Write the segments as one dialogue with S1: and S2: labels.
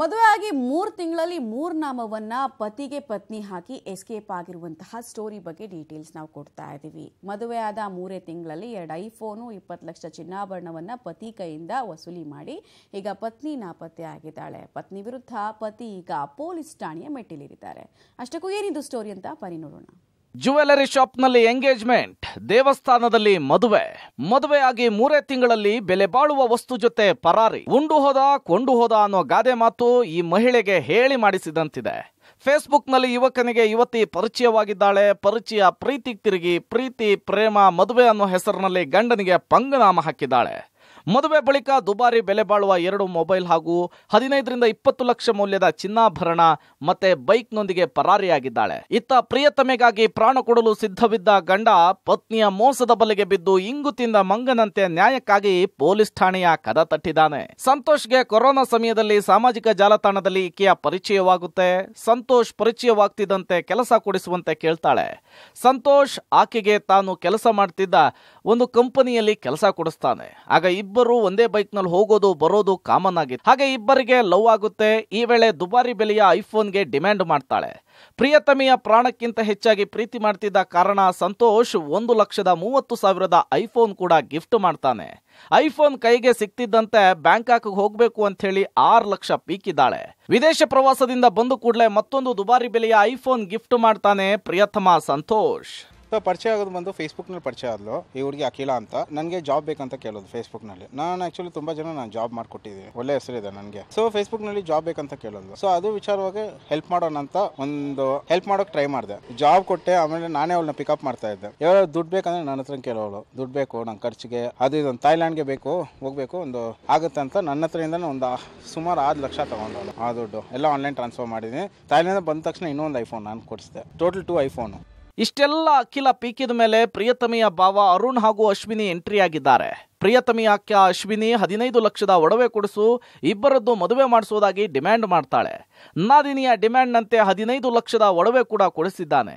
S1: ಮದುವೆ ಆಗಿ ಮೂರು ತಿಂಗಳಲ್ಲಿ ಮೂರು ನಾಮವನ್ನ ಪತಿಗೆ ಪತ್ನಿ ಹಾಕಿ ಎಸ್ಕೇಪ್ ಆಗಿರುವಂತಹ ಸ್ಟೋರಿ ಬಗ್ಗೆ ಡೀಟೇಲ್ಸ್ ನಾವು ಕೊಡ್ತಾ ಇದ್ದೀವಿ ಮದುವೆ ಆದ ಮೂರೇ ತಿಂಗಳಲ್ಲಿ ಎರಡು ಐಫೋನು ಇಪ್ಪತ್ತು ಲಕ್ಷ ಚಿನ್ನಾಭರಣವನ್ನು ಪತಿ ಕೈಯಿಂದ ವಸೂಲಿ ಮಾಡಿ ಈಗ ಪತ್ನಿ ನಾಪತ್ತೆ ಆಗಿದ್ದಾಳೆ ಪತ್ನಿ ವಿರುದ್ಧ ಪತಿ ಈಗ ಪೊಲೀಸ್ ಠಾಣೆಯ ಮೆಟ್ಟಿಲೇರಿದ್ದಾರೆ ಅಷ್ಟಕ್ಕೂ ಏನಿದು ಸ್ಟೋರಿ ಅಂತ ಪರಿ ನೋಡೋಣ
S2: ಜುವೆಲರಿ ಶಾಪ್ನಲ್ಲಿ ಎಂಗೇಜ್ಮೆಂಟ್ ದೇವಸ್ಥಾನದಲ್ಲಿ ಮದುವೆ ಮದುವೆಯಾಗಿ ಮೂರೇ ತಿಂಗಳಲ್ಲಿ ಬೆಲೆ ಬಾಳುವ ವಸ್ತು ಜೊತೆ ಪರಾರಿ ಉಂಡು ಹೋದ ಕೊಂಡು ಹೋದ ಅನ್ನೋ ಗಾದೆ ಮಾತು ಈ ಮಹಿಳೆಗೆ ಹೇಳಿ ಮಾಡಿಸಿದಂತಿದೆ ಫೇಸ್ಬುಕ್ನಲ್ಲಿ ಯುವಕನಿಗೆ ಯುವತಿ ಪರಿಚಯವಾಗಿದ್ದಾಳೆ ಪರಿಚಯ ಪ್ರೀತಿಗೆ ತಿರುಗಿ ಪ್ರೀತಿ ಪ್ರೇಮ ಮದುವೆ ಅನ್ನೋ ಹೆಸರಿನಲ್ಲಿ ಗಂಡನಿಗೆ ಪಂಗನಾಮ ಹಾಕಿದ್ದಾಳೆ ಮದುವೆ ಬಳಿಕ ದುಬಾರಿ ಬೆಲೆ ಬಾಳುವ ಎರಡು ಮೊಬೈಲ್ ಹಾಗೂ ಹದಿನೈದರಿಂದ ಇಪ್ಪತ್ತು ಲಕ್ಷ ಮೌಲ್ಯದ ಚಿನ್ನಾಭರಣ ಮತ್ತೆ ಬೈಕ್ನೊಂದಿಗೆ ಪರಾರಿಯಾಗಿದ್ದಾಳೆ ಇತ್ತ ಪ್ರಿಯತಮೆಗಾಗಿ ಪ್ರಾಣ ಕೊಡಲು ಸಿದ್ಧವಿದ್ದ ಗಂಡ ಪತ್ನಿಯ ಮೋಸದ ಬಲೆಗೆ ಬಿದ್ದು ಇಂಗು ತಿಂದ ಮಂಗನಂತೆ ನ್ಯಾಯಕ್ಕಾಗಿ ಪೊಲೀಸ್ ಠಾಣೆಯ ಕದ ತಟ್ಟಿದ್ದಾನೆ ಸಂತೋಷ್ಗೆ ಕೊರೋನಾ ಸಮಯದಲ್ಲಿ ಸಾಮಾಜಿಕ ಜಾಲತಾಣದಲ್ಲಿ ಈಕೆಯ ಪರಿಚಯವಾಗುತ್ತೆ ಸಂತೋಷ್ ಪರಿಚಯವಾಗ್ತಿದ್ದಂತೆ ಕೆಲಸ ಕೊಡಿಸುವಂತೆ ಕೇಳ್ತಾಳೆ ಸಂತೋಷ್ ಆಕೆಗೆ ತಾನು ಕೆಲಸ ಮಾಡ್ತಿದ್ದ ಒಂದು ಕಂಪನಿಯಲ್ಲಿ ಕೆಲಸ ಕೊಡಿಸ್ತಾನೆ ಆಗ ಇಬ್ಬ ಇಬ್ಬರು ಒಂದೇ ಬೈಕ್ ನಲ್ಲಿ ಹೋಗೋದು ಬರೋದು ಕಾಮನ್ ಆಗಿದೆ ಹಾಗೆ ಇಬ್ಬರಿಗೆ ಲವ್ ಆಗುತ್ತೆ ಈ ವೇಳೆ ದುಬಾರಿ ಬೆಲೆಯ ಐಫೋನ್ ಗೆ ಡಿಮ್ಯಾಂಡ್ ಮಾಡ್ತಾಳೆ ಪ್ರಿಯತಮಿಯ ಪ್ರಾಣಕ್ಕಿಂತ ಹೆಚ್ಚಾಗಿ ಪ್ರೀತಿ ಮಾಡ್ತಿದ್ದ ಕಾರಣ ಸಂತೋಷ್ ಒಂದು ಲಕ್ಷದ ಮೂವತ್ತು ಸಾವಿರದ ಐಫೋನ್ ಕೂಡ ಗಿಫ್ಟ್ ಮಾಡ್ತಾನೆ ಐಫೋನ್ ಕೈಗೆ ಸಿಕ್ತಿದ್ದಂತೆ ಬ್ಯಾಂಕಾಕ್ ಹೋಗ್ಬೇಕು ಅಂತ ಹೇಳಿ ಆರು ಲಕ್ಷ ಪೀಕಿದ್ದಾಳೆ ವಿದೇಶ ಪ್ರವಾಸದಿಂದ ಬಂದು ಕೂಡಲೇ ಮತ್ತೊಂದು ದುಬಾರಿ ಬೆಲೆಯ ಐಫೋನ್ ಗಿಫ್ಟ್ ಮಾಡ್ತಾನೆ ಪ್ರಿಯತಮ ಸಂತೋಷ್
S3: ಸೊ ಪರಿಚಯ ಆಗೋದು ಬಂದು ನಲ್ಲಿ ಪರಿಚಯ ಆದ್ಲು ಈ ಹುಡುಗಿ ಅಖಿಲ ಅಂತ ನನಗೆ ಜಾಬ್ ಬೇಕಂತ ಕೇಳೋದು ಫೇಸ್ಬುಕ್ನಲ್ಲಿ ನಾನು ಆ್ಯಕ್ಚುಲಿ ತುಂಬ ಜನ ನಾನು ಜಾಬ್ ಮಾಡಿಕೊಟ್ಟಿದ್ದೀನಿ ಒಳ್ಳೆ ಹೆಸರಿದೆ ನನಗೆ ಸೊ ಫೇಸ್ಬುಕ್ನಲ್ಲಿ ಜಾಬ್ ಬೇಕಂತ ಕೇಳೋದು ಸೊ ಅದು ವಿಚಾರವಾಗಿ ಹೆಲ್ಪ್ ಮಾಡೋಣ ಅಂತ ಒಂದು ಹೆಲ್ಪ್ ಮಾಡೋಕೆ ಟ್ರೈ ಮಾಡಿದೆ ಜಾಬ್ ಕೊಟ್ಟೆ ಆಮೇಲೆ ನಾನೇ ಅವಳನ್ನ ಪಿಕಪ್ ಮಾಡ್ತಾ ಇದ್ದೆ ಯಾವ ದುಡ್ಡು ಬೇಕಂದ್ರೆ ನನ್ನ ಹತ್ರ ಕೇಳೋಳು ದುಡ್ಡು ಬೇಕು ನನ್ನ ಖರ್ಚಿಗೆ ಅದು ಇದೊಂದು ಗೆ ಬೇಕು ಹೋಗಬೇಕು ಒಂದು ಆಗುತ್ತೆ ಅಂತ ನನ್ನ ಹತ್ರದಿಂದ ಒಂದು ಸುಮಾರು ಆರು ಲಕ್ಷ ತೊಗೊಂಡವಳು ಆ ದುಡ್ಡು ಎಲ್ಲ ಆನ್ಲೈನ್ ಟ್ರಾನ್ಸ್ಫರ್ ಮಾಡಿದ್ದೀನಿ ಥೈಲ್ಯಾಂಡ್ ಬಂದ ತಕ್ಷಣ ಇನ್ನೊಂದು ಐಫೋನ್ ನಾನು ಕೊಡಿಸಿದೆ ಟೋಟಲ್ ಟು ಐಫೋನು
S2: ಇಷ್ಟೆಲ್ಲ ಅಖಿಲ ಪೀಕಿದ ಮೇಲೆ ಪ್ರಿಯತಮಿಯ ಭಾವ ಅರುಣ್ ಹಾಗೂ ಅಶ್ವಿನಿ ಎಂಟ್ರಿ ಆಗಿದ್ದಾರೆ ಪ್ರಿಯತಮಿ ಅಕ್ಕ ಅಶ್ವಿನಿ ಹದಿನೈದು ಲಕ್ಷದ ಒಡವೆ ಕೊಡಿಸು ಇಬ್ಬರದ್ದು ಮದುವೆ ಮಾಡಿಸುವುದಾಗಿ ಡಿಮ್ಯಾಂಡ್ ಮಾಡ್ತಾಳೆ ನಾದಿನಿಯ ಡಿಮ್ಯಾಂಡ್ನಂತೆ ಹದಿನೈದು ಲಕ್ಷದ ಒಡವೆ ಕೂಡ ಕೊಡಿಸಿದ್ದಾನೆ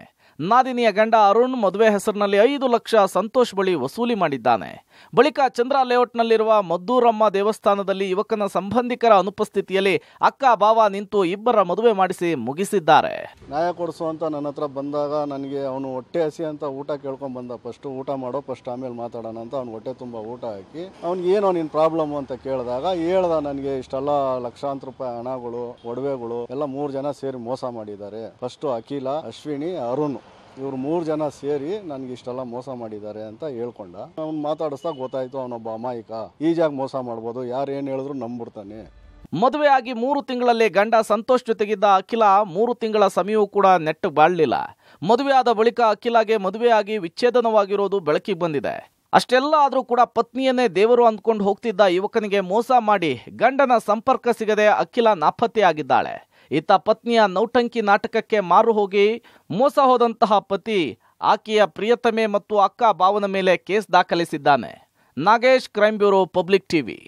S2: ನಾದಿನಿಯ ಗಂಡ ಅರುಣ್ ಮದುವೆ ಹೆಸರಿನಲ್ಲಿ ಐದು ಲಕ್ಷ ಸಂತೋಷ್ ಬಳಿ ವಸೂಲಿ ಮಾಡಿದ್ದಾನೆ ಬಳಿಕ ಚಂದ್ರ ಲೇಔಟ್ನಲ್ಲಿರುವ ಮದ್ದೂರಮ್ಮ ದೇವಸ್ಥಾನದಲ್ಲಿ ಯುವಕನ ಸಂಬಂಧಿಕರ ಅನುಪಸ್ಥಿತಿಯಲ್ಲಿ ಅಕ್ಕ ಬಾವ ನಿಂತು ಇಬ್ಬರ ಮದುವೆ ಮಾಡಿಸಿ ಮುಗಿಸಿದ್ದಾರೆ
S1: ನ್ಯಾಯ ಕೊಡಿಸು ಅಂತ ನನ್ನ ಹತ್ರ ಬಂದಾಗ ನನಗೆ ಅವನು ಹೊಟ್ಟೆ ಹಸಿ ಅಂತ ಊಟ ಕೇಳ್ಕೊಂಡ್ ಬಂದ ಫಸ್ಟ್ ಊಟ ಮಾಡೋ ಫಸ್ಟ್ ಆಮೇಲೆ ಮಾತಾಡೋಣ ಅಂತ ಅವ್ನು ಹೊಟ್ಟೆ ತುಂಬ ಊಟ ಹಾಕಿ ಅವ್ನಿಗೆ ಏನೋ ನಿನ್ನ ಪ್ರಾಬ್ಲಮ್ ಅಂತ ಕೇಳಿದಾಗ ಹೇಳ್ದ ನನಗೆ ಇಷ್ಟೆಲ್ಲ ಲಕ್ಷಾಂತರ ರೂಪಾಯಿ ಹಣಗಳು ಒಡವೆಗಳು ಎಲ್ಲ ಮೂರು ಜನ ಸೇರಿ ಮೋಸ ಮಾಡಿದ್ದಾರೆ ಫಸ್ಟ್ ಅಖಿಲ ಅಶ್ವಿನಿ ಅರುಣ್ ಇವರು ಮೂರು ಜನ ಸೇರಿ ನನಗೆ ಇಷ್ಟೆಲ್ಲ ಮೋಸ ಮಾಡಿದ್ದಾರೆ ಅಂತ ಹೇಳ್ಕೊಂಡ ಅವ್ನು ಮಾತಾಡಿಸ್ತಾ ಗೊತ್ತಾಯಿತು ಅವನೊಬ್ಬ ಅಮಾಯಕ ಈಜಾಗಿ ಮೋಸ ಮಾಡ್ಬೋದು ಯಾರು ಏನು ಹೇಳಿದ್ರು ನಂಬಿಡ್ತಾನೆ
S2: ಮದುವೆಯಾಗಿ ಮೂರು ತಿಂಗಳಲ್ಲಿ ಗಂಡ ಸಂತೋಷ್ ಜೊತೆಗಿದ್ದ ಅಖಿಲ ಮೂರು ತಿಂಗಳ ಸಮಯವೂ ಕೂಡ ನೆಟ್ಟು ಬಾಳಲಿಲ್ಲ ಆದ ಬಳಿಕ ಅಖಿಲಾಗೆ ಮದುವೆಯಾಗಿ ವಿಚ್ಛೇದನವಾಗಿರೋದು ಬೆಳಕಿಗೆ ಬಂದಿದೆ ಅಷ್ಟೆಲ್ಲ ಆದರೂ ಕೂಡ ಪತ್ನಿಯನ್ನೇ ದೇವರು ಅಂದ್ಕೊಂಡು ಹೋಗ್ತಿದ್ದ ಯುವಕನಿಗೆ ಮೋಸ ಮಾಡಿ ಗಂಡನ ಸಂಪರ್ಕ ಸಿಗದೆ ಅಖಿಲ ನಾಪತ್ತೆಯಾಗಿದ್ದಾಳೆ ಈತ ಪತ್ನಿಯ ನೌಟಂಕಿ ನಾಟಕಕ್ಕೆ ಮಾರು ಹೋಗಿ ಮೋಸ ಹೋದಂತಹ ಪತಿ ಆಕೆಯ ಪ್ರಿಯತಮೆ ಮತ್ತು ಅಕ್ಕ ಭಾವನ ಮೇಲೆ ಕೇಸ್ ದಾಖಲಿಸಿದ್ದಾನೆ Nagesh crime bureau public TV